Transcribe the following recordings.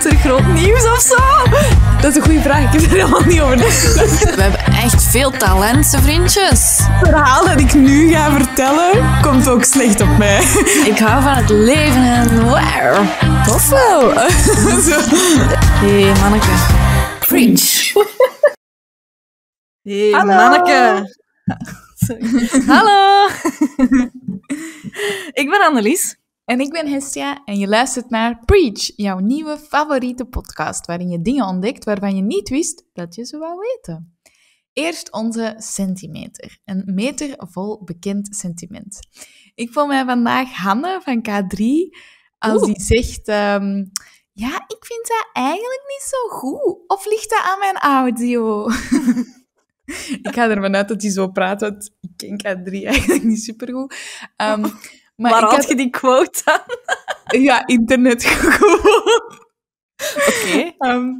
komt er groot nieuws of zo? Dat is een goede vraag. Ik heb er helemaal niet over We hebben echt veel talenten, vriendjes. Het verhaal dat ik nu ga vertellen, komt ook slecht op mij. Ik hou van het leven en wow. Tof wel. Hé, hey, manneke. Fringe. Hey, manneke. Hallo. ik ben Annelies. En ik ben Hestia en je luistert naar Preach, jouw nieuwe favoriete podcast, waarin je dingen ontdekt waarvan je niet wist dat je ze wou weten. Eerst onze centimeter, een meter vol bekend sentiment. Ik voel mij vandaag Hanne van K3 als die zegt: ehm, Ja, ik vind dat eigenlijk niet zo goed. Of ligt dat aan mijn audio? ik ga ervan uit dat hij zo praat, want ik ken K3 eigenlijk niet supergoed. Um, maar Waar ik had je die quote aan? ja, internet gewoon. Oké. Ehm,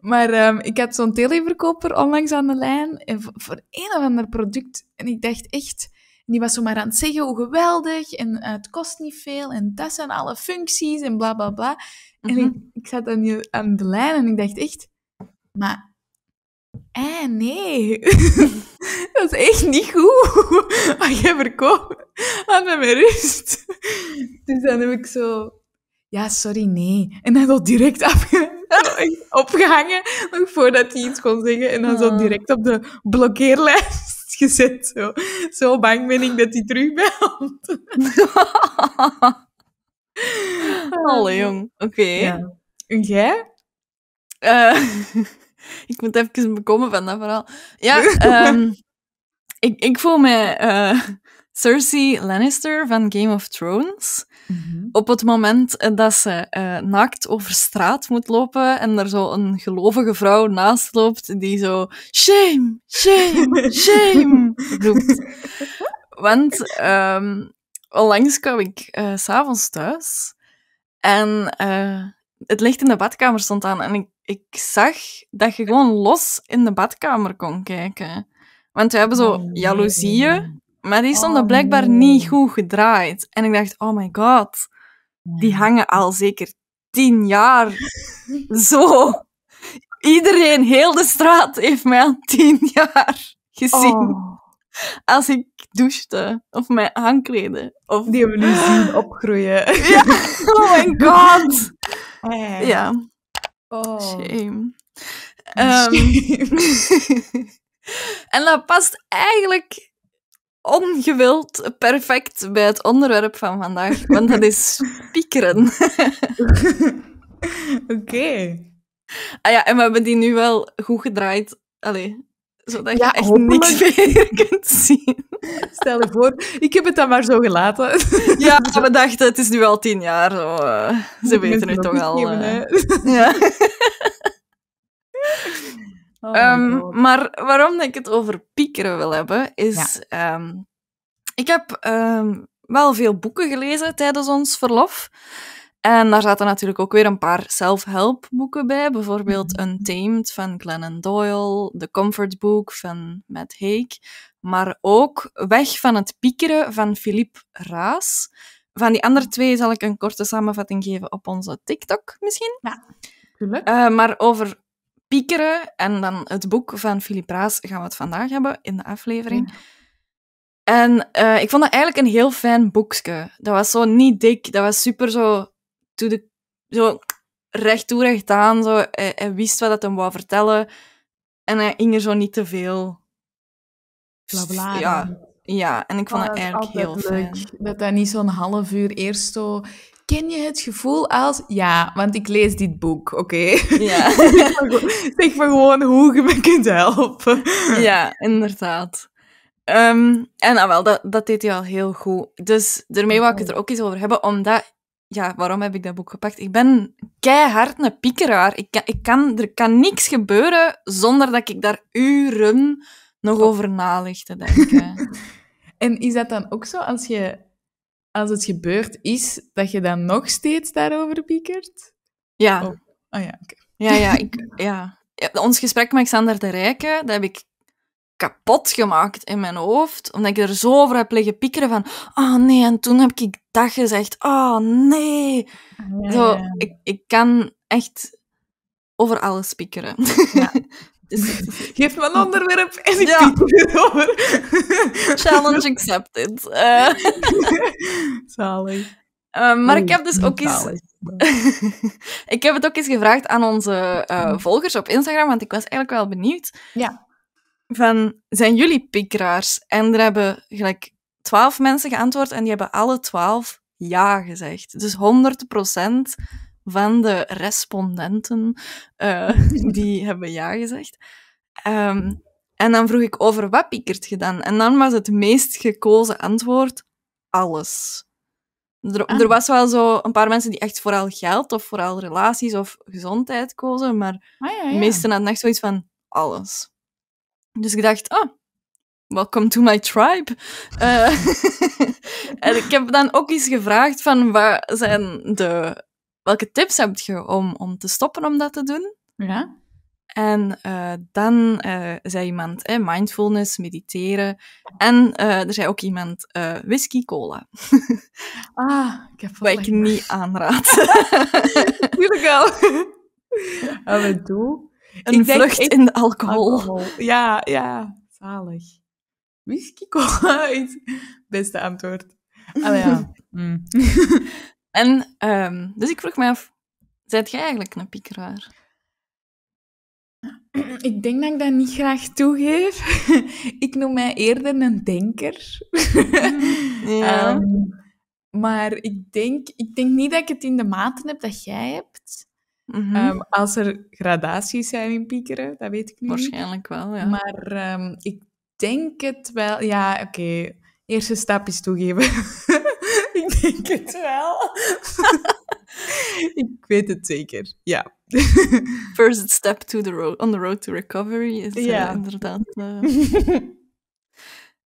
maar ehm, ik had zo'n televerkoper onlangs aan de lijn eh, voor, een of ander product. En ik dacht echt, die was zo maar aan het zeggen hoe geweldig en eh, het kost niet veel en dat zijn alle functies en bla bla bla. En mhm. ik, ik zat hier aan de lijn en ik dacht echt, maar eh, nee, dat is echt niet goed. Maar ah, jij verkoopt had mij rust. Dus dan heb ik zo, ja, sorry, nee. En dan zo direct opgehangen, nog voordat hij iets kon zeggen. En dan zo ah. direct op de blokkeerlijst gezet. Zo, zo bang ben ik dat hij terugbelt. Alle jong, oké. En jij? Eh, ik moet even bekomen van dat verhaal. Ja, ehm, ik, ik voel me uh, Cersei Lannister van Game of Thrones. Mhm. Op het moment dat ze uh, naakt over straat moet lopen en er zo een gelovige vrouw naast loopt die zo shame, shame, shame roept. Want um, onlangs kwam ik uh, s'avonds thuis en het licht in de badkamer stond aan en ik, ik zag dat je gewoon los in de badkamer kon kijken. Want we hebben zo oh. jaloezieën, maar die stonden oh. blijkbaar niet goed gedraaid. En ik dacht, oh my god, die hangen al zeker tien jaar zo. Iedereen, heel de straat, heeft mij al tien jaar gezien. Oh. Als ik douchte, of mij aankleden. Of... Die hebben nu zien opgroeien. oh my god. Ja. Oh. Shame. Ehm. en dat past eigenlijk ongewild perfect bij het onderwerp van vandaag, want dat is piekeren. Oké. Ah ja, en we hebben die nu wel goed gedraaid. Allee, zodat je echt niks meer kunt zien. Stel je voor, ik heb het dan maar zo gelaten. Ja, we dachten, het is nu al tien jaar. Eh, ze weten het toch al. Eh. ja. Oh ehm, maar waarom ik het over piekeren wil hebben, is... Ehm, ik heb ehm, wel veel boeken gelezen tijdens ons verlof. En daar zaten natuurlijk ook weer een paar zelfhelpboeken bij. Bijvoorbeeld Untamed mhm. van Glennon Doyle, The Comfort Book van Matt Haig. Maar ook Weg van het piekeren van Philippe Raas. Van die andere twee zal ik een korte samenvatting geven op onze TikTok misschien. Ja, tuurlijk. Eh, maar over piekeren en dan het boek van Philippe Raas gaan we het vandaag hebben in de aflevering. En eh, ik vond dat eigenlijk een heel fijn boekje. Dat was zo niet dik, dat was super zo to de zo recht toe, recht aan. Zo. Hij, wist wat dat hem wou vertellen. En hij ging er zo niet te veel... Bla Ja, ja, en ik vond het ah, eigenlijk heel leuk. Fijn. Dat dat niet zo'n half uur eerst zo... Ken je het gevoel als... Ja, want ik lees dit boek, oké? Ja. zeg maar gewoon hoe je me kunt helpen. Ja, inderdaad. Ehm, en nou wel, dat, dat deed hij al heel goed. Dus daarmee wou ik het er ook eens over hebben, omdat ja, waarom heb ik dat boek gepakt? Ik ben keihard een piekeraar. Ik kan, ik kan, er kan niks gebeuren zonder dat ik daar uren nog oh. over na te denken. en is dat dan ook zo als, je, als het gebeurd is, dat je dan nog steeds daarover piekert? Ja. Oh, ah ja, oké. Ja, ja, ik, ja. Ons gesprek met Xander de Rijken, dat heb ik kapot gemaakt in mijn hoofd. Omdat ik er zo over heb liggen piekeren van... Oh nee, en toen heb ik dag gezegd. Oh nee. Zo, ik, ik kan echt over alles piekeren. Ja. Dus Geef me een oh. onderwerp en ik ja. over. Challenge accepted. Eh. Zalig. Eh, maar ik heb dus ook eens... ik heb het ook eens gevraagd aan onze eh, volgers op Instagram, want ik was eigenlijk wel benieuwd. Ja van, zijn jullie pikraars? En er hebben gelijk twaalf mensen geantwoord en die hebben alle twaalf ja gezegd. Dus 100% van de respondenten eh, die hebben ja gezegd. Ehm, en dan vroeg ik over wat pikert gedaan. En dan was het meest gekozen antwoord alles. Er, ah. er, was wel zo een paar mensen die echt vooral geld of vooral relaties of gezondheid kozen, maar ah, ja, ja. de meesten hadden echt zoiets van alles. Dus ik dacht, ah, welcome to my tribe. Eh, en ik heb dan ook eens gevraagd van, waar zijn de, welke tips heb je om, om te stoppen om dat te doen? Ja. En eh, dan eh, zei iemand mindfulness, mediteren. En er zei ook iemand whisky cola. ah, ik heb Wat ik niet aanraad. Natuurlijk wel. Af ah, en een vlucht in de alcohol. Ja, ja. Zalig. Whisky cola is beste antwoord. Mm. en, ehm, dus ik vroeg me af, zijt jij eigenlijk een piekeraar? Ik denk dat ik dat niet graag toegeef. ik noem mij eerder een denker. ja. Ehm, maar ik denk, ik denk niet dat ik het in de maten heb dat jij hebt. Mhm. Ehm, als er gradaties zijn in piekeren, dat weet ik niet. Waarschijnlijk wel, ja. Maar ehm, ik denk het wel. Ja, oké. Eerste stap is toegeven. ik denk het wel. ik weet het zeker, ja. First step to the road, on the road to recovery is eh, inderdaad... Eh.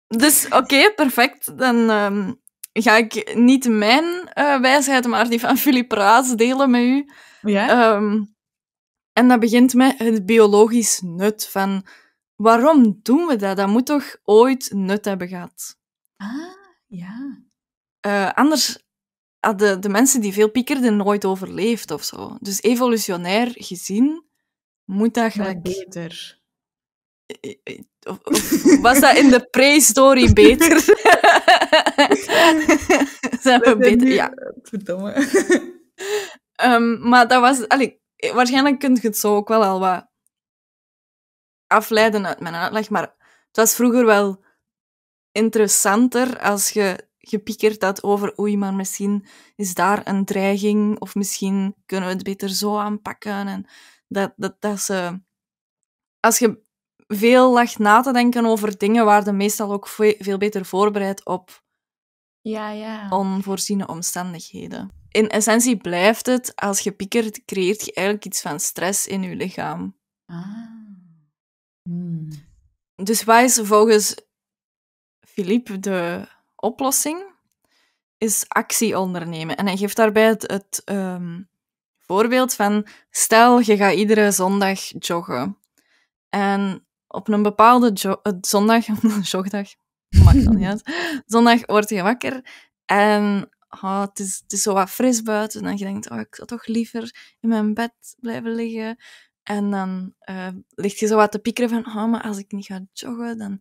dus oké, perfect. Dan ehm, ga ik niet mijn eh, wijsheid, maar die van Philip Raas delen met u. Ja? Ehm, en dat begint met het biologisch nut van waarom doen we dat? Dat moet toch ooit nut hebben gehad? Ah, ja. Eh, anders hadden de mensen die veel piekerden nooit overleefd of zo. Dus evolutionair gezien moet dat gelijk... beter. Eh, eh, of, was dat in de prehistorie beter? Zijn we beter? Ja. Verdomme. Ehm, maar dat was... Allee, waarschijnlijk kun je het zo ook wel al wat afleiden uit mijn uitleg, maar het was vroeger wel interessanter als je gepiekerd had over oei, maar misschien is daar een dreiging of misschien kunnen we het beter zo aanpakken. En dat, dat, dat ze... Als je veel lag na te denken over dingen, waren de meestal ook veel beter voorbereid op ja, ja. onvoorziene omstandigheden in essentie blijft het, als je piekert, creëert je eigenlijk iets van stress in je lichaam. Ah. Hmm. Dus wat is volgens Philippe de oplossing? Is actie ondernemen. En hij geeft daarbij het, ehm, voorbeeld van: stel je gaat iedere zondag joggen. En op een bepaalde eh, zondag, jogdag, mag dan niet uit, zondag word je wakker en ah, het, is, het is zo wat fris buiten. En je denkt, oh, ik zou toch liever in mijn bed blijven liggen. En dan eh, ligt je zo wat te piekeren van, oh, maar als ik niet ga joggen, dan...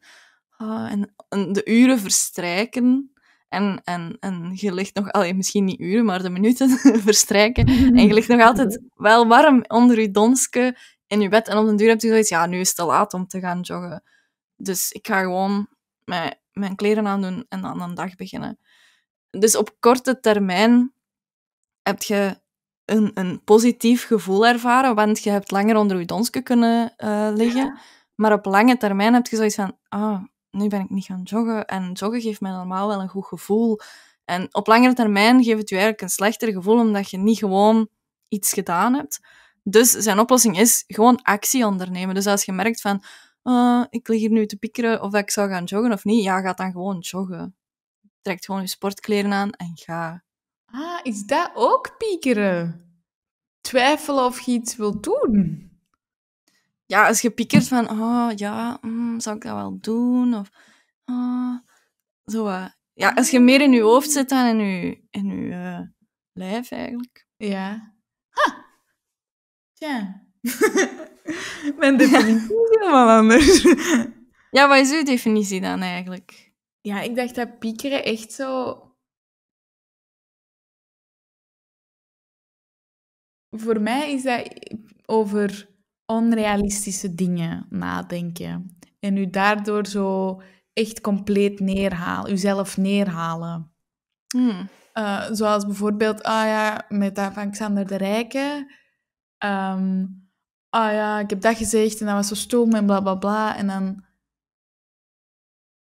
Oh, en, de uren verstrijken. En, en, en je ligt nog... Allee, misschien niet uren, maar de minuten verstrijken. En je ligt nog altijd wel warm onder je donske in je bed. En op een duur heb je zoiets, ja, nu is het te laat om te gaan joggen. Dus ik ga gewoon mijn, mijn kleren aandoen en aan een dag beginnen. Dus op korte termijn heb je een, een positief gevoel ervaren, want je hebt langer onder je donsje kunnen eh, liggen. Maar op lange termijn heb je zoiets van, ah, nu ben ik niet gaan joggen. En joggen geeft mij normaal wel een goed gevoel. En op langere termijn geeft het je eigenlijk een slechter gevoel, omdat je niet gewoon iets gedaan hebt. Dus zijn oplossing is gewoon actie ondernemen. Dus als je merkt van, ah, ik lig hier nu te piekeren of ik zou gaan joggen of niet, ja, ga dan gewoon joggen. Trek gewoon je sportkleren aan en ga. Ah, is dat ook piekeren? Twijfelen of je iets wil doen? Ja, als je piekert van, oh ja, mm, zou ik dat wel doen? Of, oh, zo Ja, als je ah. meer in je hoofd zit dan in je, in je eh, lijf eigenlijk. Ja. Ha! Tja. Mijn definitie is helemaal anders. ja, wat is uw definitie dan eigenlijk? Ja, ik dacht dat piekeren echt zo voor mij is dat over onrealistische dingen nadenken. En u daardoor zo echt compleet neerhalen, uzelf neerhalen. Hmm. Eh, zoals bijvoorbeeld, ah ja, met dat van Xander de Rijke. Um, ah ja, ik heb dat gezegd en dat was zo stom en bla bla bla. En dan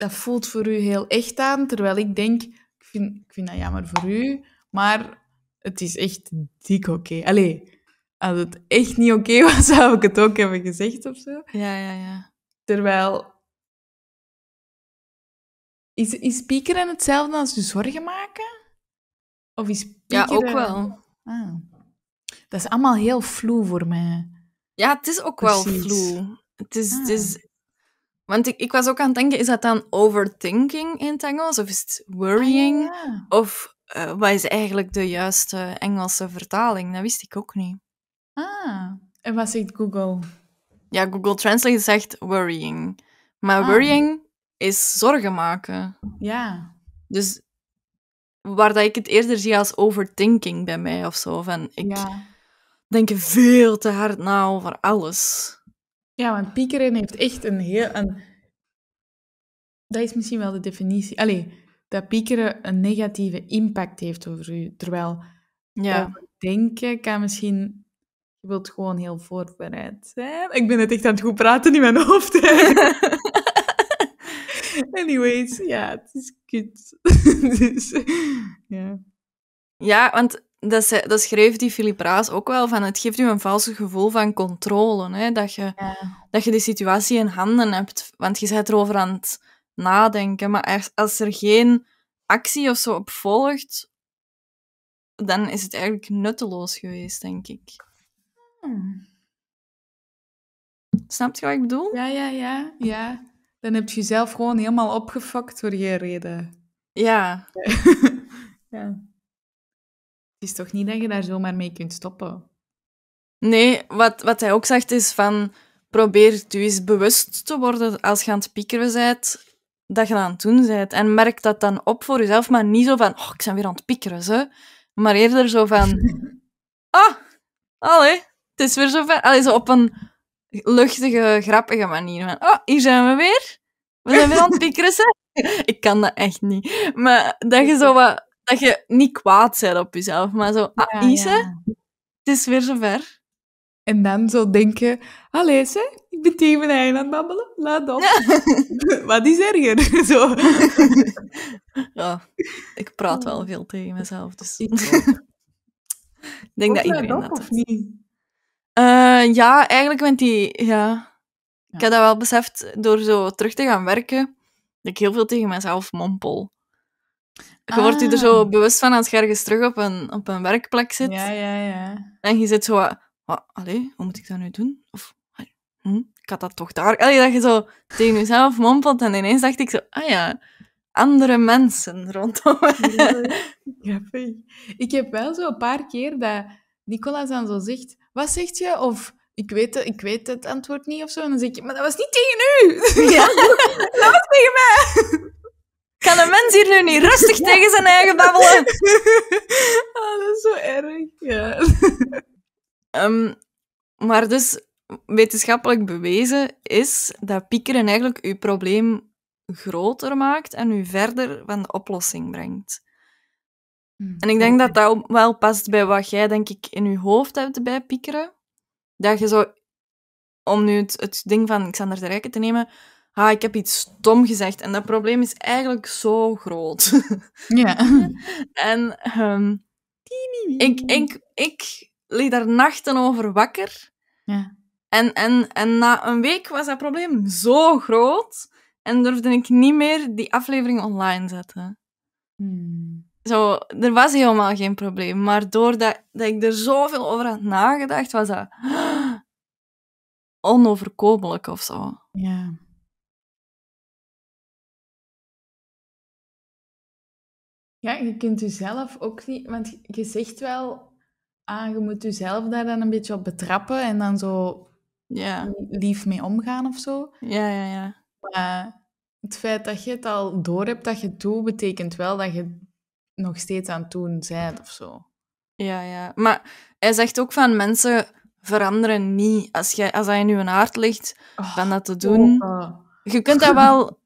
dat voelt voor u heel echt aan. Terwijl ik denk, ik vind, ik vind dat jammer voor u, maar het is echt dik oké. Okay. Allee, als het echt niet oké was, zou ik het ook hebben gezegd of zo. Ja, ja, ja. Terwijl... Is, is piekeren hetzelfde als je zorgen maken? Of is piekeren... Ja, ook wel. Ah. Dat is allemaal heel vloe voor mij. Ja, het is ook wel vloe. Het is, het is ah. Want ik, ik was ook aan het denken, is dat dan overthinking in het Engels? Of is het worrying? Ah, of eh, wat is eigenlijk de juiste Engelse vertaling? Dat wist ik ook niet. Ah, en wat zegt Google? Ja, Google Translate zegt worrying. Maar ah. worrying is zorgen maken. Ja. Dus waar dat ik het eerder zie als overthinking bij mij of zo. Van ik denk veel te hard na over alles. Ja, want piekeren heeft echt een heel... Een... Dat is misschien wel de definitie. Allee, dat piekeren een negatieve impact heeft over u. Terwijl ja. denken kan misschien... Je wilt gewoon heel voorbereid zijn. Ik ben het echt aan het goed praten in mijn hoofd. Anyways, ja, het is kut. Dus, ja. ja, want dat, dat schreef die Philip Raas ook wel, van het geeft je een valse gevoel van controle. Hè? Dat, je, dat je de situatie in handen hebt, want je bent erover aan het nadenken. Maar als er geen actie of zo op volgt, dan is het eigenlijk nutteloos geweest, denk ik. Snapt hmm. Snap je wat ik bedoel? Ja, ja, ja, ja. Dan heb je jezelf gewoon helemaal opgefokt door je reden. Ja. ja. Het is toch niet dat je daar zomaar mee kunt stoppen? Nee, wat, wat hij ook zegt is van... Probeer je eens bewust te worden als je aan het piekeren bent, dat je aan het doen bent. En merk dat dan op voor jezelf, maar niet zo van... Oh, ik ben weer aan het piekeren, Maar eerder zo van... Ah, allee, het is weer zo van... Allee, zo op een luchtige, grappige manier. Van, oh, hier zijn we weer. We zijn weer aan het piekeren, hè. Ik kan dat echt niet. Maar dat je zo wat dat je niet kwaad bent op jezelf, maar zo, ah, Ise, het is weer zover. En dan zo denken, allee, ze, ik ben tegen mijn eigen aan het babbelen, laat op. Wat is erger? zo. ja, ik praat wel veel tegen mezelf, dus... ik denk dat iedereen dat, eh, ja, eigenlijk met die... Ja. Ik heb dat wel beseft door zo terug te gaan werken, dat ik heel veel tegen mezelf mompel je ah. wordt je er ah. zo bewust van als je ergens terug op een, op een werkplek zit. Ja, ja, ja. En je zit zo wat... wat allee, hoe moet ik dat nu doen? Of... Hm, ik had dat toch daar... Allee, dat je zo tegen jezelf mompelt en ineens dacht ik zo... Ah ja, andere mensen rondom mij. Ja, ik heb wel zo een paar keer dat Nicolas dan zo zegt... Wat zegt je? Of ik weet, het, ik weet het antwoord niet of zo. En dan zeg ik, maar dat was niet tegen u! Ja. dat was tegen mij! Kan een mens hier nu niet rustig tegen zijn eigen babbelen? Ah, dat is zo erg, ja. Ehm, maar dus, wetenschappelijk bewezen is dat piekeren eigenlijk uw probleem groter maakt en u verder van de oplossing brengt. Hmm, en ik denk dat dat wel past bij wat jij, denk ik, in je hoofd hebt bij piekeren. Dat je zo, om nu het, het ding van Xander de Rijken te nemen, ah, ik heb iets stom gezegd. En dat probleem is eigenlijk zo groot. Ja. en ehm, ik, ik, ik lig daar nachten over wakker. Ja. En, en, en na een week was dat probleem zo groot en durfde ik niet meer die aflevering online zetten. Hmm. Zo, er was helemaal geen probleem, maar doordat dat ik er zoveel over had nagedacht, was dat onoverkomelijk of zo. Ja. Ja, je kunt jezelf ook niet... Want je zegt wel... Ah, je moet jezelf daar dan een beetje op betrappen en dan zo ja. lief mee omgaan of zo. Ja, ja, ja. Maar het feit dat je het al door hebt dat je het doet, betekent wel dat je nog steeds aan het doen bent of zo. Ja, ja. Maar hij zegt ook van mensen veranderen niet. Als, jij, als dat in je aard ligt, dan dat te doen. Oh. Je kunt dat wel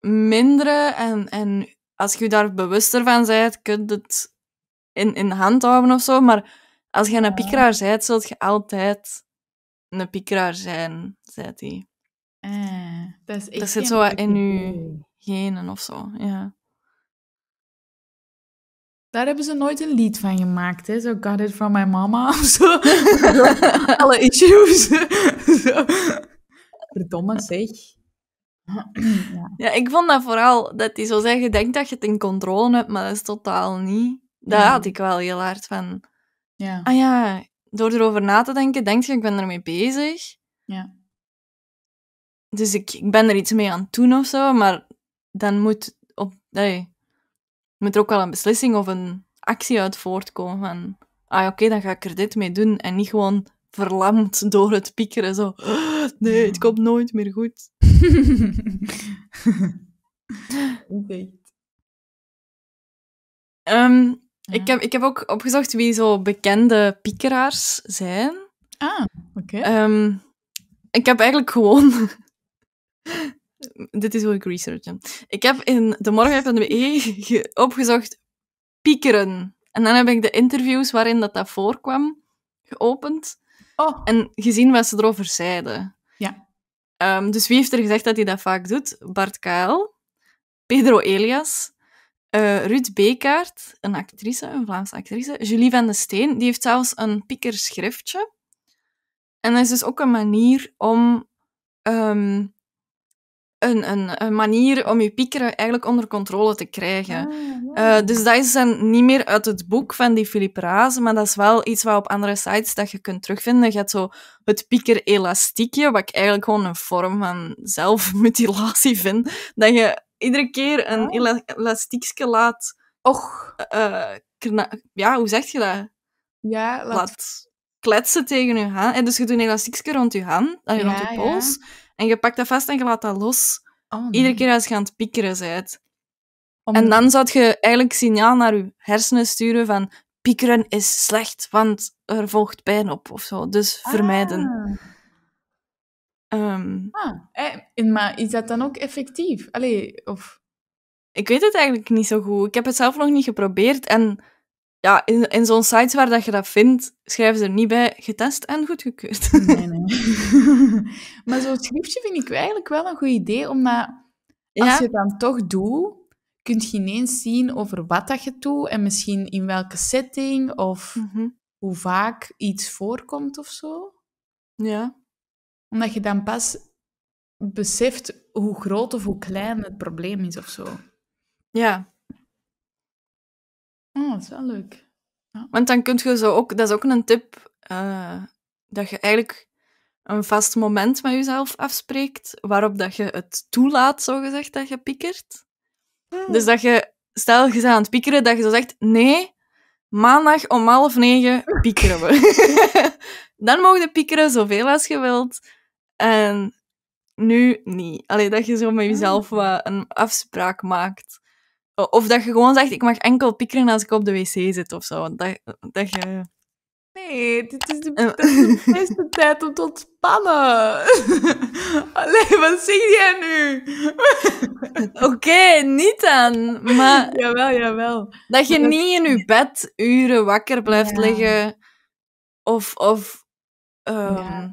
minderen en, en als je daar bewuster van bent, kunt het in, in hand houden of zo. Maar als je een ah. piekeraar bent, zult je altijd een piekeraar zijn, zei hij. Eh, ah, dat, is echt dat zit zo in je genen of zo, ja. Daar hebben ze nooit een lied van gemaakt, hè? Zo Got It From My Mama of zo. Alle issues. Verdomme zeg. Ja. ja. ik vond dat vooral dat hij zo zeggen, denk dat je het in controle hebt, maar dat is totaal niet. Daar had ik wel heel hard van. Ja. Ah ja, door erover na te denken, denk je, ik ben ermee bezig. Ja. Dus ik, ik ben er iets mee aan het doen of zo, maar dan moet, op, nee, moet er ook wel een beslissing of een actie uit voortkomen van, ah oké, dan ga ik er dit mee doen en niet gewoon verlamd door het piekeren. Zo, ah, nee, het komt nooit meer goed. okay. Ehm, ik, heb, ik heb ook opgezocht wie zo bekende piekeraars zijn. Ah, oké. Ehm, ik heb eigenlijk gewoon... Dit is hoe ik research. Ik heb in de morgen van de BE opgezocht piekeren. En dan heb ik de interviews waarin dat, dat voorkwam geopend. Oh. En gezien wat ze erover zeiden. Ja. Ehm, dus wie heeft er gezegd dat hij dat vaak doet? Bart Kael, Pedro Elias, uh, Ruud Bekaert, een actrice, een Vlaamse actrice, Julie van de Steen, die heeft zelfs een schriftje. En dat is dus ook een manier om ehm, een, een, een, manier om je piekeren eigenlijk onder controle te krijgen. Ah, eh, dus dat is dan niet meer uit het boek van die Philippe Raze, maar dat is wel iets wat op andere sites dat je kunt terugvinden. Je hebt zo het piekerelastiekje, wat ik eigenlijk gewoon een vorm van zelfmutilatie vind. Dat je iedere keer een ah. elastiekje laat... Och, eh, ja, hoe zeg je dat? Ja, laat... laat kletsen tegen je hand. En dus je doet een elastiekje rond je hand, en eh, ja, rond je pols. En je pakt dat vast en je laat dat los. Oh, Iedere keer als je aan het piekeren bent. Om... En dan zou je eigenlijk signaal naar je hersenen sturen van piekeren is slecht, want er volgt pijn op of zo. Dus ah. vermijden. Ehm, ah. Eh, maar is dat dan ook effectief? Allee, of... Ik weet het eigenlijk niet zo goed. Ik heb het zelf nog niet geprobeerd en ja, in, in zo'n site waar dat je dat vindt, schrijven ze er niet bij getest en goedgekeurd. Nee, nee. maar zo'n schriftje vind ik eigenlijk wel een goed idee, omdat ja? als je het dan toch doet, kun je ineens zien over wat dat je doet en misschien in welke setting of mhm. hoe vaak iets voorkomt of zo. Ja. Omdat je dan pas beseft hoe groot of hoe klein het probleem is of zo. Ja, Oh, dat is wel leuk. Ja. Want dan kun je zo ook, dat is ook een tip, eh, dat je eigenlijk een vast moment met jezelf afspreekt waarop dat je het toelaat, zo gezegd, dat je piekert. Hmm. Dus dat je, stel je bent aan het piekeren, dat je zo zegt, nee, maandag om half negen piekeren we. dan mogen je piekeren zoveel als je wilt. En nu niet. alleen dat je zo met jezelf hmm. wat een afspraak maakt. Of dat je gewoon zegt, ik mag enkel pikeren als ik op de wc zit of zo. Dat, dat je... Nee, dit is de, beste eh. tijd om te ontspannen. Allee, wat zeg jij nu? Oké, niet dan. Maar jawel, jawel. Dat je niet in je bed uren wakker blijft liggen. Of, of ehm,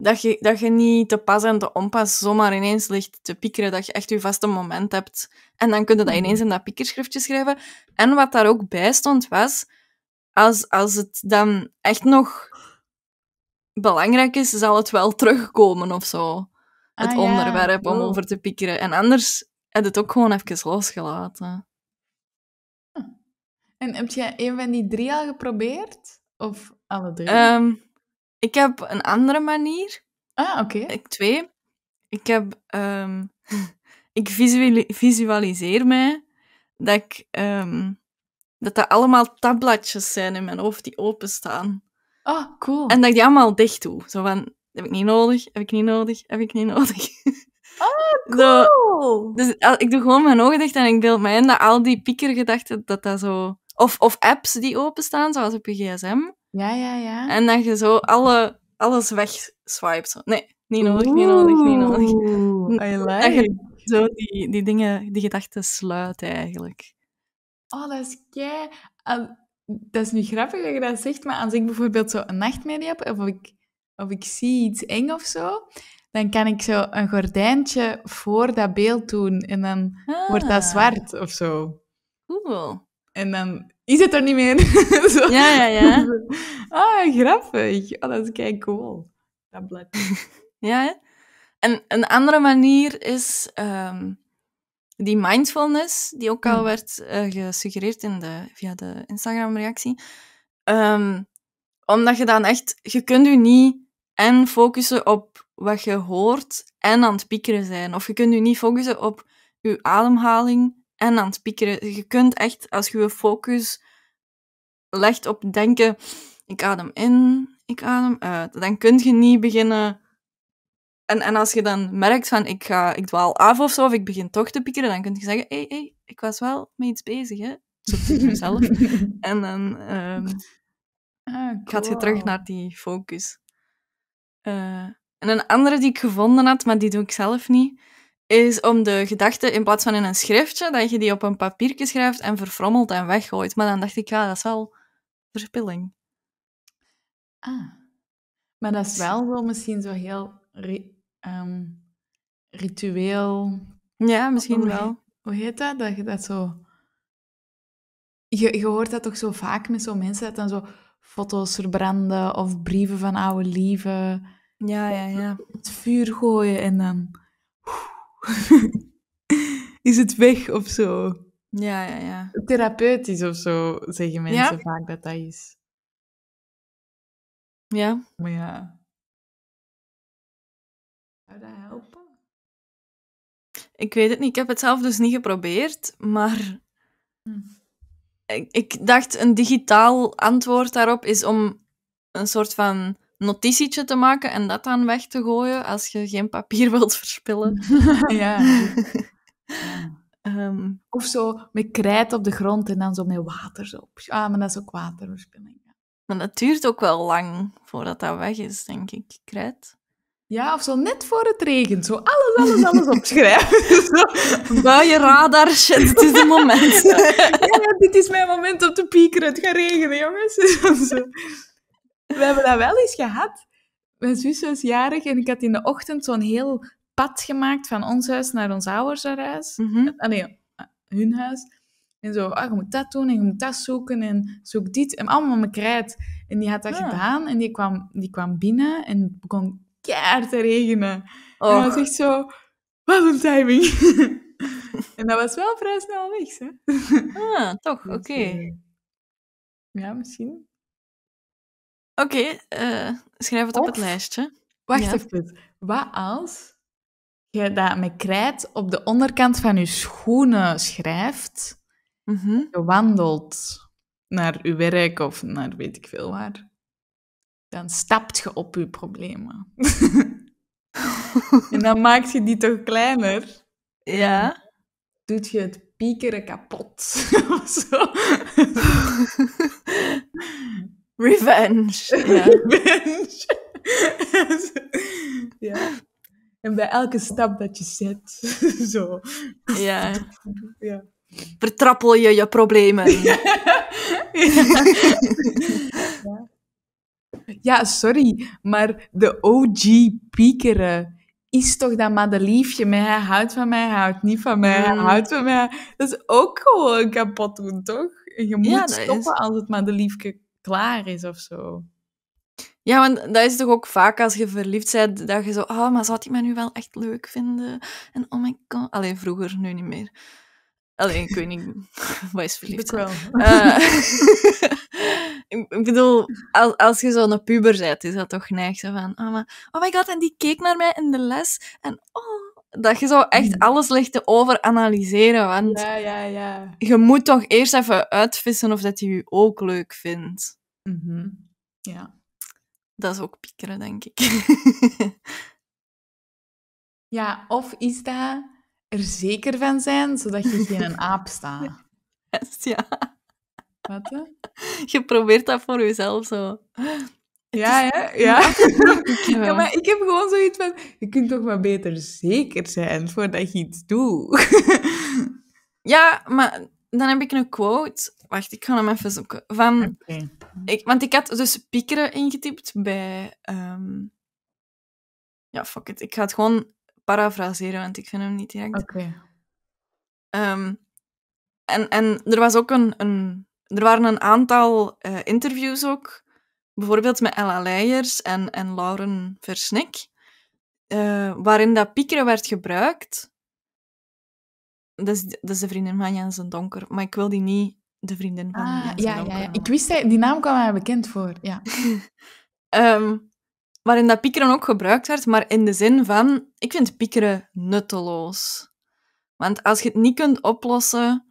dat je, dat je niet te pas en te onpas zomaar ineens ligt te piekeren. Dat je echt je vaste moment hebt. En dan kun je dat mhm. ineens in dat piekerschriftje schrijven. En wat daar ook bij stond was, als, als het dan echt nog belangrijk is, zal het wel terugkomen of zo. Ah, het onderwerp om over te piekeren. En anders heb je het ook gewoon even losgelaten. En heb jij een van die drie al geprobeerd? Of alle drie? Ehm, ik heb een andere manier. Ah, oké. Ik Twee. Ik heb... Um, ik visualiseer mij dat ik... Ehm, dat dat allemaal tabbladjes zijn in mijn hoofd die openstaan. Oh, cool. En dat ik die allemaal dicht doe. Zo van, heb ik niet nodig, heb ik niet nodig, heb ik niet nodig. Oh, cool! dus ah, ik doe gewoon mijn ogen dicht en ik beeld mij in dat al die piekergedachten, dat dat zo... Of, of apps die openstaan, zoals op je gsm. Ja, ja, ja. En dat je zo alle, alles wegswipt. Nee, niet nodig, niet nodig, niet nodig. I like. zo die, die dingen, die gedachten sluit eigenlijk. Oh, dat is kei... dat is nu grappig dat je dat zegt, maar als ik bijvoorbeeld zo een nachtmerrie heb, of ik, of ik zie iets eng of zo, dan kan ik zo een gordijntje voor dat beeld doen en dan wordt dat ah. zwart of zo. Cool. En dan is het er niet meer. Ja, ja, ja. Ah, grappig. Oh, dat is kijk cool. Dat blijft. ja, En een andere manier is ehm, die mindfulness, die ook al mm. werd eh, gesuggereerd in de, via de Instagram-reactie. Ehm, omdat je dan echt, je kunt je niet en focussen op wat je hoort en aan het piekeren zijn. Of je kunt je niet focussen op je ademhaling en aan het piekeren. Je kunt echt, als je je focus legt op denken, ik adem in, ik adem uit, dan kun je niet beginnen. En, en als je dan merkt van, ik, ga, ik dwaal af of zo, of ik begin toch te piekeren, dan kun je zeggen, hé, hey, hey, ik was wel mee iets bezig, hè. Zo mezelf. en dan um, gaat je terug naar die focus. Eh, en een andere die ik gevonden had, maar die doe ik zelf niet, is om de gedachte in plaats van in een schriftje, dat je die op een papiertje schrijft en verfrommelt en weggooit. Maar dan dacht ik, ja, dat is wel verspilling. Ah. Maar dat is dus- wel wel misschien zo heel ehm, ritueel. Ja, misschien wel. Hoe heet dat? Dat je dat zo. Je, je hoort dat toch zo vaak met zo'n mensen dat dan zo foto's verbranden of brieven van oude lieven. Ja, ja, ja. Het vuur gooien en dan is het weg of zo. Ja, ja, ja. Therapeutisch of zo, zeggen mensen vaak dat dat is. Ja. Maar ja. Zou dat helpen? Ik weet het niet. Ik heb het zelf dus niet geprobeerd, maar... Hm. ik dacht, een digitaal antwoord daarop is om een soort van notitietje te maken en dat dan weg te gooien als je geen papier wilt verspillen. ja. Ehm, of zo met krijt op de grond en dan zo met water. Zo. Ah, maar dat is ook waterverspilling. Maar dat duurt ook wel lang voordat dat weg is, denk ik, krijt. Ja, of zo net voor het regent. Zo alles, alles, alles opschrijven. Buien, radar, shit, het is het moment. ja, dit is mijn moment om te piekeren. Het gaat regenen, jongens we hebben dat wel eens gehad. Mijn zus was jarig en ik had in de ochtend zo'n heel pad gemaakt van ons huis naar ons ouders huis. Mm hun huis. En zo, oh je moet dat doen en je moet dat zoeken en zoek dit. En allemaal mijn krijt. En die had dat ah. gedaan en die kwam, die kwam binnen en het begon keihard te regenen. Oh. En was echt zo, wat een timing. en dat was wel vrij snel weg, hè. ah, toch, dus, oké. Eh, ja, misschien. Oké, eh, schrijf het op het lijstje. Wacht even. Wat als je dat met krijt op de onderkant van je schoenen schrijft, mhm. je wandelt naar je werk of naar weet ik veel waar, dan stapt je op je problemen. en dan maak je die toch kleiner? Ja. Doet je het piekeren kapot? of zo. Revenge. Ja. Revenge. ja. En bij elke stap dat je zet, zo. Ja. ja. Vertrappel je je problemen. Ja. sorry, maar de OG piekeren is toch dat madeliefje met hij houdt van mij, hij houdt niet van mij, hij mm. houdt van mij. Dat is ook gewoon kapot doen, toch? je moet stoppen als het madeliefje klaar is of zo. Ja, want dat is toch ook vaak als je verliefd bent, dat je zo, ah, oh, maar zou hij mij nu wel echt leuk vinden? En oh my god. Alleen vroeger, nu niet meer. Alleen, ik weet niet, wat is verliefd? Eh, ik bedoel, als, als je zo'n puber bent, is dat toch neig van, oh, maar, oh my god, en die keek naar mij in de les. En oh, dat je zo echt mm. alles ligt te overanalyseren. Want ja, ja, ja. je moet toch eerst even uitvissen of dat hij je ook leuk vindt. Mm Ja. Dat is ook piekeren, denk ik. ja, of is dat er zeker van zijn, zodat je geen aap staat? ja. Wat? Hè? Je probeert dat voor jezelf zo. Ja, ja, ja. maar ik heb gewoon zoiets van... Je kunt toch maar beter zeker zijn voordat je iets doet. ja, maar dan heb ik een quote Wacht, ik ga hem even zoeken. Van, ik, want ik had dus piekeren ingetypt bij... Ehm, ja, fuck it. Ik ga het gewoon parafraseren, want ik vind hem niet direct. Oké. Okay. Ehm, en, en er was ook een... een er waren een aantal eh, interviews ook. Bijvoorbeeld met Ella Leijers en, en Lauren Versnik. Eh, waarin dat piekeren werd gebruikt. Dat is, dat is de vriendin van Jens en Donker. Maar ik wil die niet de vriendin van ah, ja, ja, Ik wist hij, die naam kwam mij bekend voor. Ja. Ehm, waarin dat piekeren ook gebruikt werd, maar in de zin van: ik vind piekeren nutteloos. Want als je het niet kunt oplossen,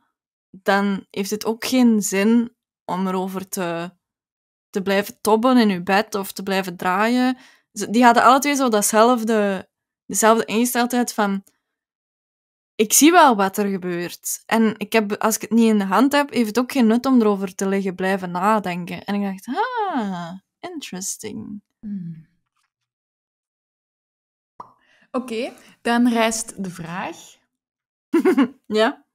dan heeft het ook geen zin om erover te, te blijven tobben in je bed of te blijven draaien. Die hadden alle twee zo datzelfde, dezelfde ingesteldheid van ik zie wel wat er gebeurt. En ik heb, als ik het niet in de hand heb, heeft het ook geen nut om erover te liggen blijven nadenken. En ik dacht, ah, interesting. Hmm. Oké, dan rijst de vraag. ja?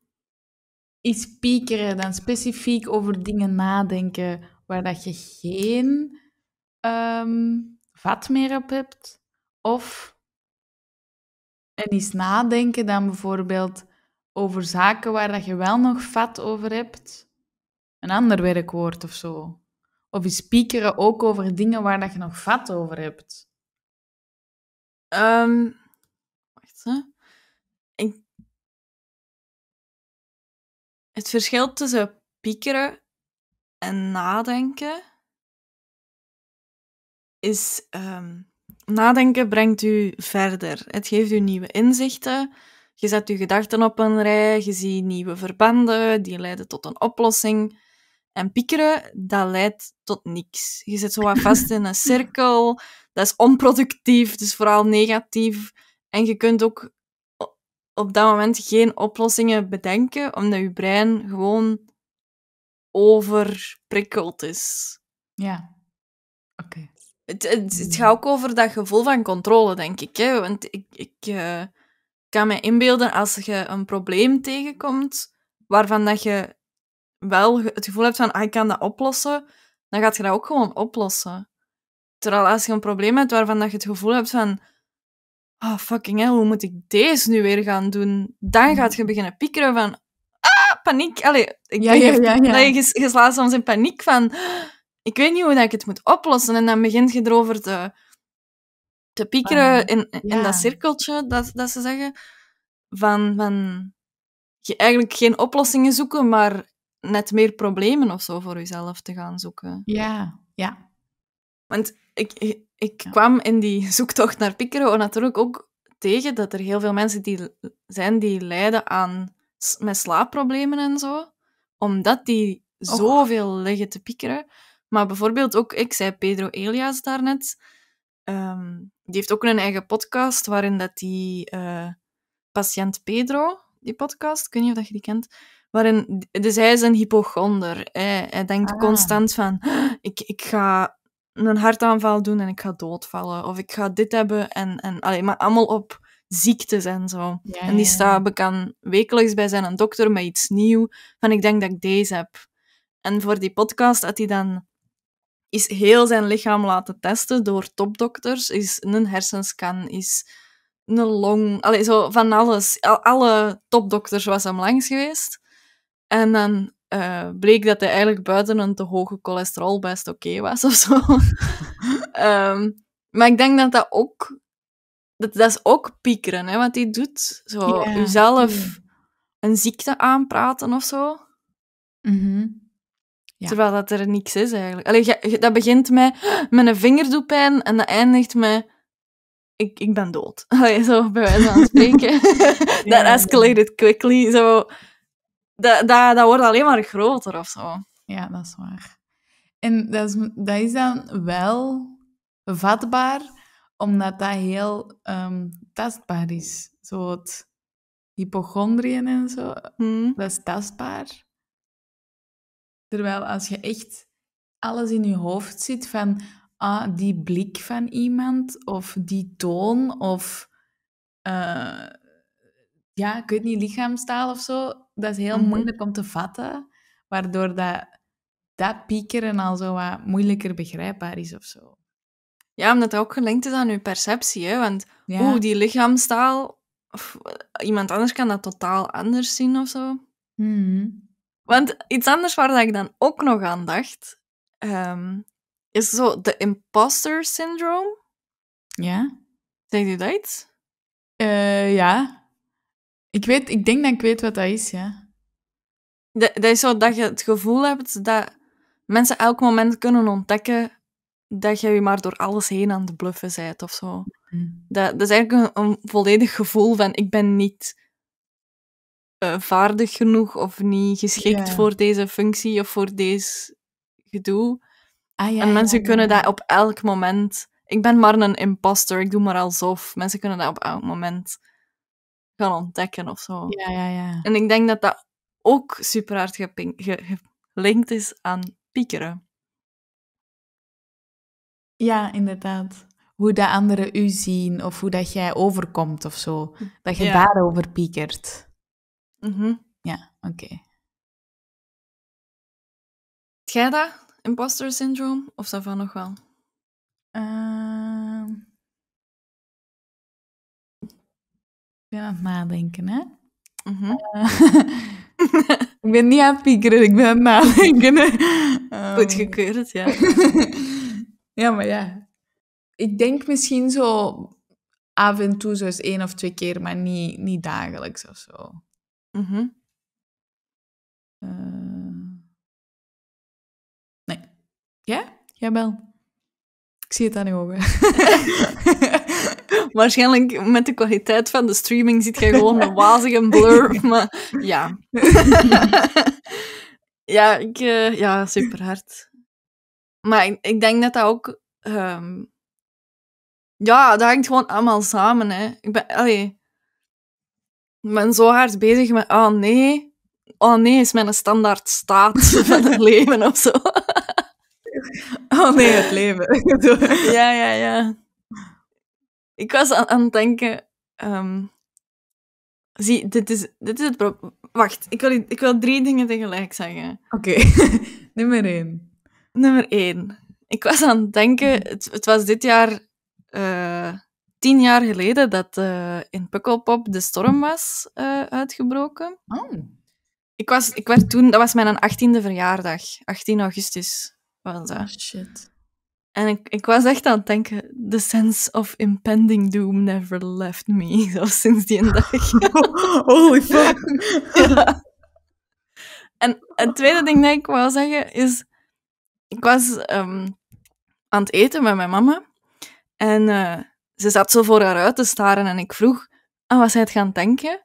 Is piekeren dan specifiek over dingen nadenken waar dat je geen um, vat meer op hebt? Of en iets nadenken dan bijvoorbeeld over zaken waar dat je wel nog vat over hebt. Een ander werkwoord of zo. Of is piekeren ook over dingen waar dat je nog vat over hebt. Ehm, wacht, hè. Het verschil tussen piekeren en nadenken is ehm, Nadenken brengt u verder. Het geeft u nieuwe inzichten. Je zet uw gedachten op een rij, je ziet nieuwe verbanden, die leiden tot een oplossing. En piekeren, dat leidt tot niks. Je zit zo wat vast in een cirkel, dat is onproductief, dus vooral negatief. En je kunt ook op dat moment geen oplossingen bedenken, omdat je brein gewoon overprikkeld is. Ja het, het, gaat ook over dat gevoel van controle, denk ik. Hè? Want ik, ik eh, kan me inbeelden als je een probleem tegenkomt waarvan dat je wel het gevoel hebt van ah, ik kan dat oplossen, dan gaat je dat ook gewoon oplossen. Terwijl als je een probleem hebt waarvan dat je het gevoel hebt van oh fucking hell, hoe moet ik deze nu weer gaan doen? Dan mhm. gaat je beginnen piekeren van ah, paniek. Allee, ik ja, je, je slaat soms in paniek van ik weet niet hoe dat ik het moet oplossen. En dan begint je erover te, te piekeren ah, in, in dat cirkeltje dat, dat ze zeggen. Van, van je eigenlijk geen oplossingen zoeken, maar net meer problemen of zo voor jezelf te gaan zoeken. Ja, ja. Want ik, ik, kwam in die zoektocht naar piekeren natuurlijk ook tegen dat er heel veel mensen die zijn die lijden aan met slaapproblemen en zo, omdat die zoveel liggen te piekeren. Maar bijvoorbeeld ook, ik zei Pedro Elias daarnet, um, die heeft ook een eigen podcast waarin dat die eh, patiënt Pedro, die podcast, ik weet niet of dat je die kent, waarin, dus hij is een hypochonder. Hij, hij denkt ah. constant van, ik, ik ga een hartaanval doen en ik ga doodvallen. Of ik ga dit hebben en, en allee, maar allemaal op ziektes en zo. en die staat bekend wekelijks bij zijn dokter met iets nieuw. Van ik denk dat ik deze heb. En voor die podcast had hij dan is heel zijn lichaam laten testen door topdokters, is een hersenscan, is een long, allee, zo van alles. Alle topdokters was hem langs geweest. En dan eh, bleek dat hij eigenlijk buiten een te hoge cholesterol best oké was of zo. Ehm, maar ik denk dat dat ook... Dat, dat is ook piekeren, hè, wat hij doet. Zo, jezelf een ziekte aanpraten of zo. Mhm. Terwijl dat er niks is eigenlijk. Allee, dat begint met, mijn vinger pijn en dat eindigt met, ik, ik ben dood. Allee, zo bij wijze van spreken. dat escalated quickly. Zo, dat, dat, dat wordt alleen maar groter of zo. Ja, dat is waar. En dat is, dat is dan wel vatbaar, omdat dat heel ehm, tastbaar is. Zo het hypochondriën en zo, hmm. dat is tastbaar. Terwijl als je echt alles in je hoofd ziet van ah, die blik van iemand of die toon of eh, ja, ik weet niet, lichaamstaal of zo, dat is heel mhm. moeilijk om te vatten, waardoor dat, dat piekeren al zo wat moeilijker begrijpbaar is of zo. Ja, omdat dat ook gelinkt is aan je perceptie, hè? want hoe die lichaamstaal, of, iemand anders kan dat totaal anders zien of zo. Mm want iets anders waar ik dan ook nog aan dacht, ehm, is zo de imposter syndroom. Ja. Zegt u dat eh, ja. Ik, weet, ik denk dat ik weet wat dat is, ja. Dat, is zo dat je het gevoel hebt dat mensen elk moment kunnen ontdekken dat je je maar door alles heen aan het bluffen bent of zo. Mm. Dat, dat, is eigenlijk een, een volledig gevoel van ik ben niet eh, vaardig genoeg of niet geschikt voor deze functie of voor deze gedoe. Ah, ja, en mensen kunnen dat op elk moment. Ik ben maar een imposter, ik doe maar alsof. Mensen kunnen dat op elk moment gaan ontdekken of zo. Ja, ja, ja. En ik denk dat dat ook super hard gelinkt is aan piekeren. Ja, inderdaad. Hoe de anderen u zien of hoe dat jij overkomt of zo. Dat je daarover piekert. Mm Ja, oké. Okay. Jij dat, imposter syndroom, of van nog wel? Uh... Ik ben aan het nadenken, hè? Mhm. Eh, ik ben niet aan het piekeren, ik ben aan het nadenken. Ehm. Goed gekeurd, ja. ja, maar ja. Ik denk misschien zo af en toe, zo eens één of twee keer, maar niet, niet dagelijks of zo. Mhm. Eh, nee. Ja? Jij wel. Ik zie het aan je ogen. Waarschijnlijk met de kwaliteit van de streaming ziet jij gewoon een wazig blur, maar ja. ja, ik, eh, ja, super hard. Maar ik, denk dat dat ook... Ehm, ja, dat hangt gewoon allemaal samen, hè. Ik ben, allee, ik ben zo hard bezig met, oh nee, oh nee is mijn standaard staat van het leven of zo. oh nee, het leven. ja, ja, ja. Ik was aan, aan het denken, ehm, zie, dit is, dit is het probleem. Wacht, ik wil, ik wil drie dingen tegelijk zeggen. Oké, nummer één. Nummer één. Ik was aan het denken, het, het was dit jaar eh, tien jaar geleden dat eh, in Pukkelpop de storm was eh, uitgebroken. Oh. Ik, was, ik werd toen, dat was mijn 18e verjaardag, 18 augustus was dat. Ah, shit. En ik, ik was echt aan het denken, the sense of impending doom never left me, sinds die dag. Holy fuck! En het tweede ding dat ik wou zeggen is, ik was ehm, aan het eten met mijn mama en... Eh, ze zat zo voor haar uit te staren en ik vroeg, ah, was hij het gaan denken?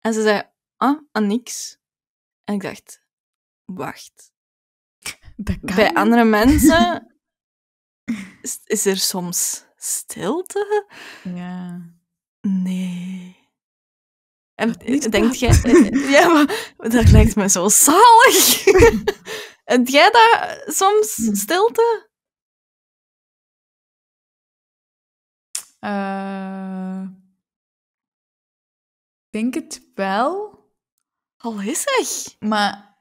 En ze zei, ah, aan niks. En ik dacht, wacht. Bij andere mensen is er soms stilte. Ja. Nee. En denk jij... Eh, eh, ja, maar dat lijkt me zo zalig. en jij dat soms hm. stilte? Eh, ik denk het wel. Al is het, Maar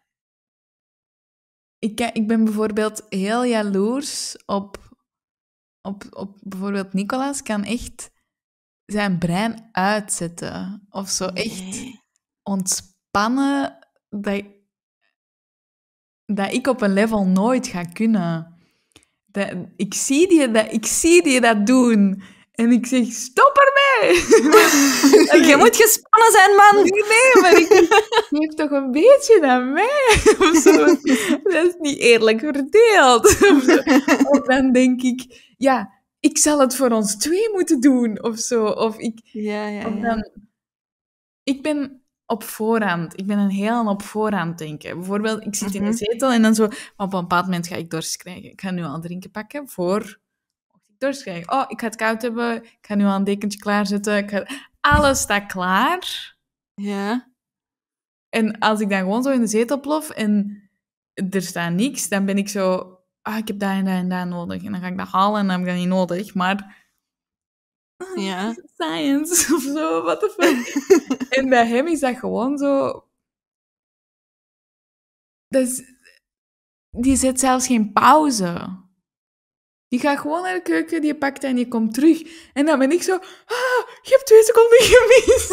ik, eh, ik ben bijvoorbeeld heel jaloers op, op, op bijvoorbeeld Nicolaas kan echt zijn brein uitzetten. Of zo echt ontspannen dat, dat ik op een level nooit ga kunnen. Dat, ik, zie die, dat, ik zie die dat doen. En ik zeg, stop ermee! Je Je moet gespannen zijn, man! Nee, maar ik geef toch een beetje aan mij? Dat is niet eerlijk verdeeld. Of dan denk ik, ja, ik zal het voor ons twee moeten doen, of zo. Of ik... Ja, ja, dan, ik ben op voorhand. Ik ben een heel op voorhand denken. Bijvoorbeeld, ik zit in de mhm. zetel en dan zo, maar op een bepaald moment ga ik dorst krijgen. Ik ga nu al drinken pakken voor door Oh, ik ga het koud hebben. Ik ga nu al een dekentje klaarzetten. Ik ga... Alles staat klaar. Ja. En als ik dan gewoon zo in de zetel plof en er staat niks, dan ben ik zo... Ah, ik heb daar en daar en daar nodig. En dan ga ik dat halen en dan heb ik dat niet nodig. Maar... Ah, ja. Science of zo, what the fuck. en bij hem is dat gewoon zo... Dat is... Die zet zelfs geen pauze. Die gaat gewoon naar de keuken, die pakt en die komt terug. En dan ben ik zo... Ah, je hebt twee seconden gemist.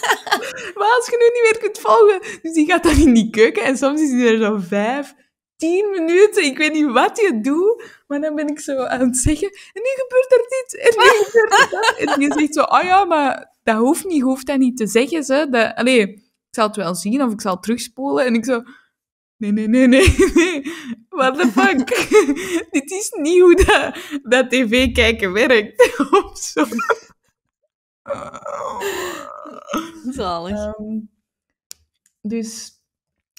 maar als je nu niet meer kunt volgen... Dus die gaat dan in die keuken en soms is die er zo vijf, tien minuten. Ik weet niet wat je doet, maar dan ben ik zo aan het zeggen... En nu gebeurt er dit, en nu gebeurt er dat. En je zegt zo... oh ja, maar dat hoeft niet, hoeft dat niet te zeggen. Ze. Dat, allee, ik zal het wel zien of ik zal terugspoelen. En ik zo... nee, nee, nee, nee what the fuck? Dit is niet hoe dat, dat tv-kijken werkt, of zo. Zalig. Ehm, dus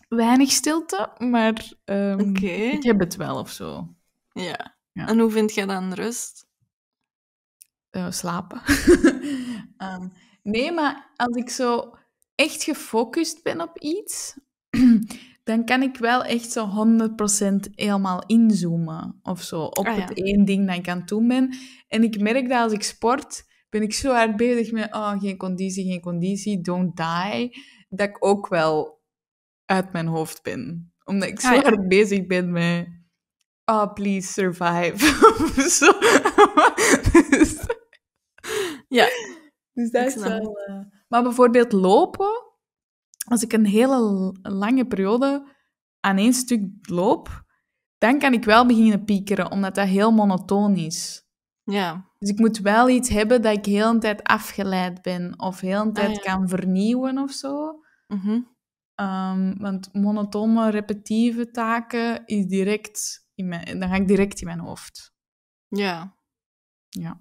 weinig stilte, maar um, ehm, okay. ik heb het wel of zo. Ja. ja. En hoe vind jij dan rust? Eh, slapen. Ehm, nee, maar als ik zo echt gefocust ben op iets, dan kan ik wel echt zo 100% helemaal inzoomen of zo op ah, het één ding dat ik aan het doen ben. En ik merk dat als ik sport, ben ik zo hard bezig met oh, geen conditie, geen conditie, don't die, dat ik ook wel uit mijn hoofd ben. Omdat ik zo ah, hard bezig ben met oh, please survive. zo. ja. Dus dat is eh, Maar bijvoorbeeld lopen als ik een hele lange periode aan één stuk loop, dan kan ik wel beginnen piekeren, omdat dat heel monotoon is. Ja. Dus ik moet wel iets hebben dat ik heel een tijd afgeleid ben of heel een ah, tijd kan vernieuwen of zo. Mm -hmm. want monotone, repetitieve taken is direct in mijn, dan ga ik direct in mijn hoofd. Ja. Ja.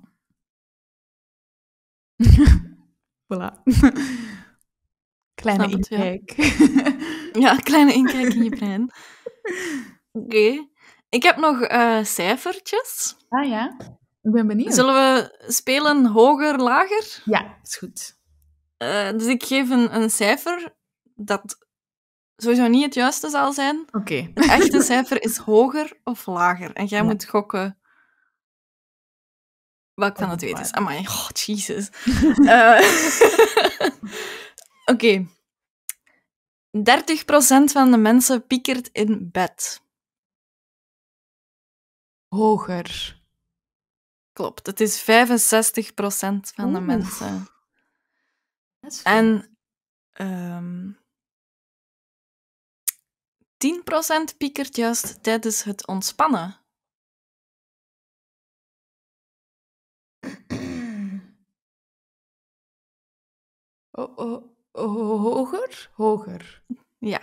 voilà. Kleine inkijk. ja. kleine inkijk in je brein. Oké. Ik heb nog eh, cijfertjes. Ah ja, ik ben benieuwd. Zullen we spelen hoger, lager? Ja, is goed. Eh, dus ik geef een, een cijfer dat sowieso niet het juiste zal zijn. Oké. Het echte cijfer is hoger of lager. En jij moet gokken welk van het weet is. Amai, god, Jesus. uh, eh, Oké. 30% van de mensen piekert in bed. Hoger. Klopt, het is 65% van de mensen. En um, ehm, 10% piekert juist tijdens het ontspannen. Oh oh hoger? Hoger. Ja,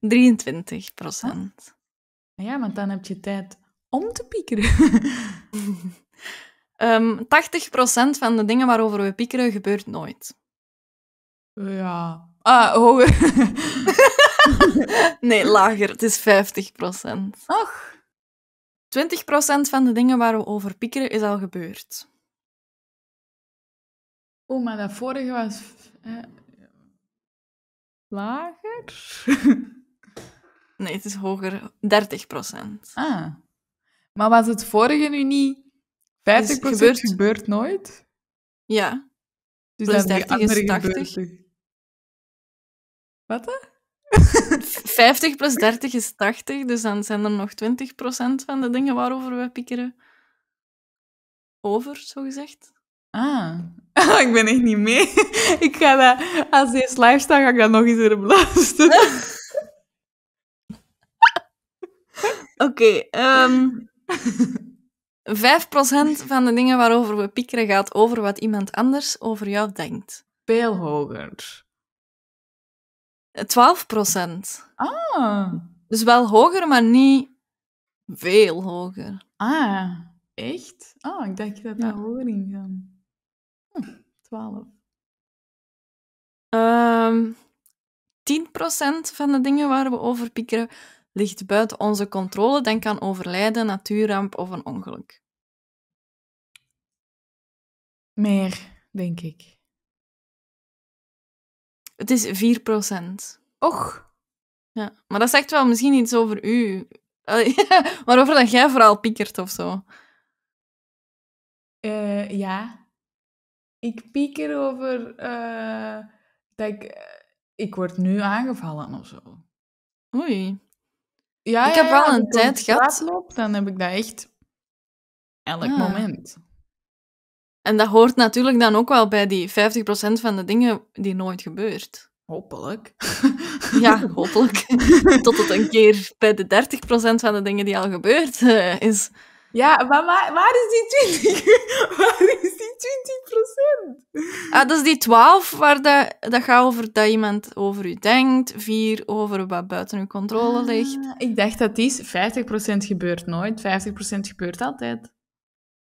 23 procent. Ah. Ja, want dan heb je tijd om te piekeren. um, ehm, 80 procent van de dingen waarover we piekeren gebeurt nooit. Ja. Ah, hoger. nee, lager. Het is 50 procent. Och. 20 procent van de dingen waar we over piekeren is al gebeurd. Oeh, maar dat vorige was lager? nee, het is hoger. 30 procent. Ah. Maar was het vorige nu niet 50 dus gebeurt... gebeurt... nooit? Ja. Dus Plus 30 is 80. Gebeurt. Wat? 50 plus 30 is 80, dus dan zijn er nog 20% van de dingen waarover we piekeren over, zo gezegd. Ah. ik ben echt niet mee. ik ga dat, als deze live staat, ga ik dat nog eens blazen. Oké. Okay, um, 5% van de dingen waarover we piekeren gaat over wat iemand anders over jou denkt. Veel hoger. 12%. Ah. Dus wel hoger, maar niet veel hoger. Ah, echt? Oh, ik dacht dat dat ja. hoger ging gaan. 12. Um, 10% van de dingen waar we over piekeren ligt buiten onze controle. Denk aan overlijden, natuurramp of een ongeluk. Meer, denk ik. Het is 4%. Och. Ja, maar dat zegt wel misschien iets over u. Waarover dat jij vooral piekert of zo. Uh, ja ik pieker over uh, eh, dat ik, eh, ik word nu aangevallen of zo. Oei. Ja, ik heb wel een tijd gehad. dan heb ik dat echt elk ah. moment. En dat hoort natuurlijk dan ook wel bij die 50% van de dingen die nooit gebeurt. Hopelijk. ja, hopelijk. Tot het een keer bij de 30% van de dingen die al gebeurd eh, is. Ja, maar waar, is die 20? waar is die 20 Ah, dat is die 12 waar dat, dat gaat over dat iemand over u denkt, 4 over wat buiten uw controle ah, ligt. ik dacht dat is 50 gebeurt nooit, 50 gebeurt altijd.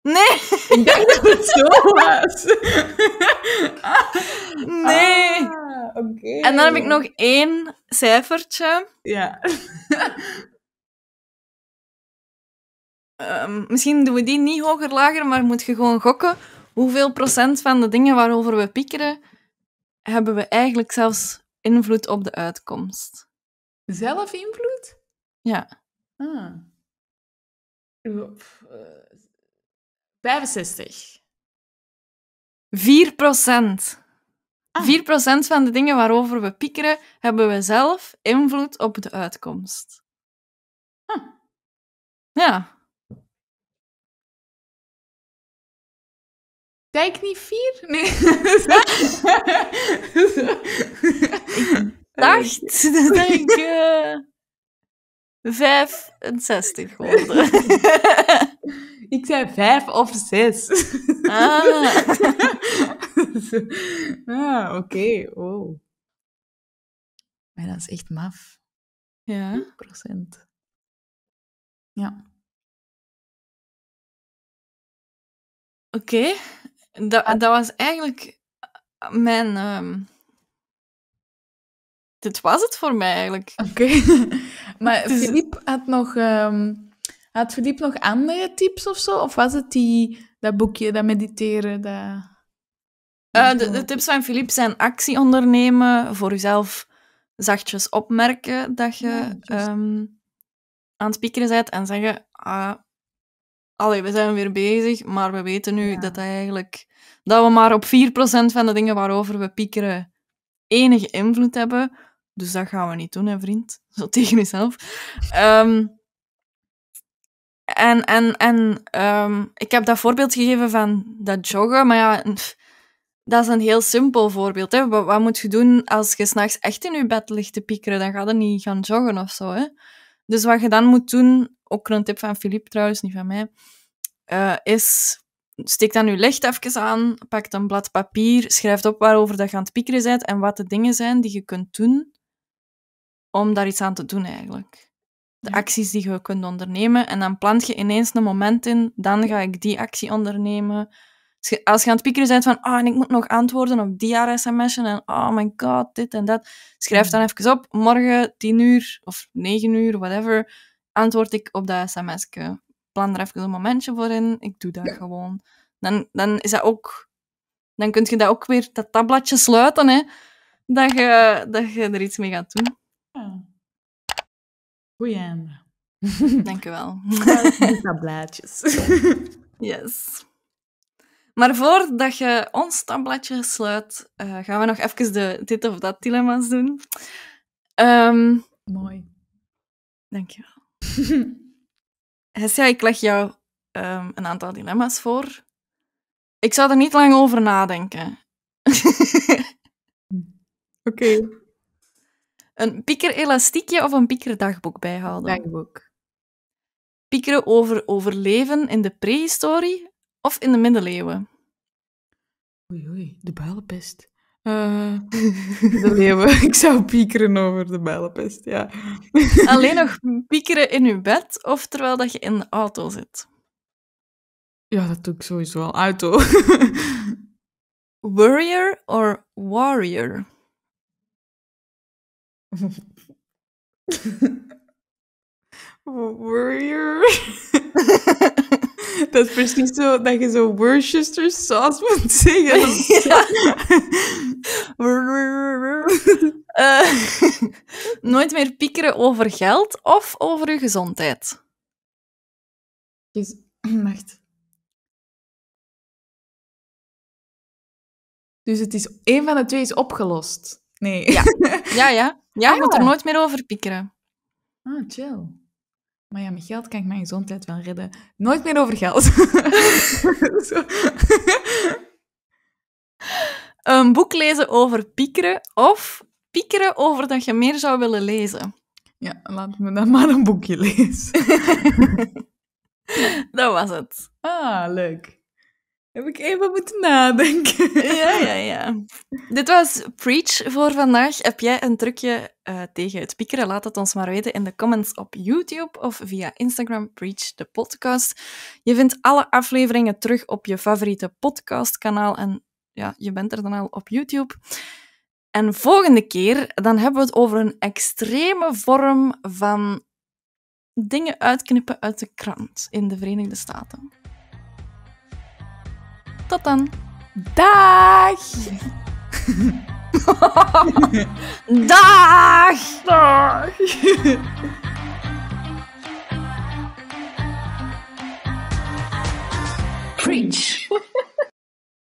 Nee! Ik dacht dat het zo was. nee! Ah, oké. En dan heb ik nog één cijfertje. Ja. Ehm, misschien doen we die niet hoger, lager, maar moet je gewoon gokken hoeveel procent van de dingen waarover we piekeren, hebben we eigenlijk zelfs invloed op de uitkomst. Zelf invloed? Ja. Ah. 65. Eh, 4 procent. 4% ah. van de dingen waarover we piekeren, hebben we zelf invloed op de uitkomst. Ja. Ja. Dijknievier? niet ik dacht dat ik uh, 65 hoorde. ik zei vijf of zes. ah, ah oké. Oh. Maar dat is echt maf. Ja. Procent. Ja. Oké. Dat, ah. dat was eigenlijk mijn. Ehm, dit was het voor mij eigenlijk. Oké. maar Filip dus- had nog. Ehm, had Filip nog andere tips of zo? Of was het die, dat boekje, dat mediteren? Dat... Eh, de, tips van Filip zijn actie ondernemen, voor jezelf zachtjes opmerken dat je ehm, aan het piekeren bent en zeggen, ah, allee, we zijn weer bezig, maar we weten nu dat eigenlijk dat we maar op 4% van de dingen waarover we piekeren enige invloed hebben. Dus dat gaan we niet doen, hè, vriend. Zo tegen jezelf. Ehm, en en, en ehm, ik heb dat voorbeeld gegeven van dat joggen, maar ja, dat is een heel simpel voorbeeld. Hè. Wat, moet je doen als je s'nachts echt in je bed ligt te piekeren? Dan ga je niet gaan joggen of zo. Hè. Dus wat je dan moet doen, ook een tip van Philippe trouwens, niet van mij, eh, is steek dan je licht even aan, pak een blad papier, schrijf op waarover dat je aan het piekeren bent en wat de dingen zijn die je kunt doen om daar iets aan te doen eigenlijk. De acties die je kunt ondernemen en dan plant je ineens een moment in, dan ga ik die actie ondernemen, als je aan het piekeren bent van, ah, ik moet nog antwoorden op die sms'en en ah, oh my god, dit en dat, schrijf mm. dan even op. Morgen, tien uur of negen uur, whatever, antwoord ik op dat sms'je. Eh, plan er even een momentje voor in. Ik doe dat gewoon. Dan, dan is dat ook... Dan kun je dat ook weer, dat tabbladje sluiten, hè. Dat je, dat je er iets mee gaat doen. Ja. Goeie einde. Dankjewel. Dat tablaatjes. Yes. Maar voordat je ons tabbladje sluit, eh, gaan we nog even de dit of dat dilemma's doen. Um, Mooi. Dankjewel. Hesja, ik leg jou ehm, een aantal dilemma's voor. Ik zou er niet lang over nadenken. Oké. Een Een elastiekje of een dagboek bijhouden? Dagboek. Piekeren over overleven in de prehistorie of in de middeleeuwen? Oei, oei, de builenpest. Uh, de Ik zou piekeren over de builenpest, ja. Alleen nog piekeren in je bed of terwijl dat je in de auto zit? Ja, dat doe ik sowieso al. Auto. Warrior or warrior? Warrior. dat is precies zo dat je zo Worcester sauce moet zeggen. Eh, nooit meer piekeren over geld of over je gezondheid. Dus, wacht. Dus het is, één van de twee is opgelost. Nee. Ja, ja, ja. ja je ah, moet er nooit meer over piekeren. Ah, chill. Maar ja, met geld kan ik mijn gezondheid wel redden. Nooit meer over geld. een boek lezen over piekeren of piekeren over dat je meer zou willen lezen. Ja, laat me dan maar een boekje lezen. dat was het. Ah, leuk. Heb ik even moeten nadenken. Ja, ja, ja. Dit was Preach voor vandaag. Heb jij een trucje eh, tegen het piekeren? Laat het ons maar weten in de comments op YouTube of via Instagram Preach de podcast. Je vindt alle afleveringen terug op je favoriete podcastkanaal en ja, je bent er dan al op YouTube. En volgende keer dan hebben we het over een extreme vorm van dingen uitknippen uit de krant in de Verenigde Staten. Tot dan. Dag! Dag! Dag! Preach.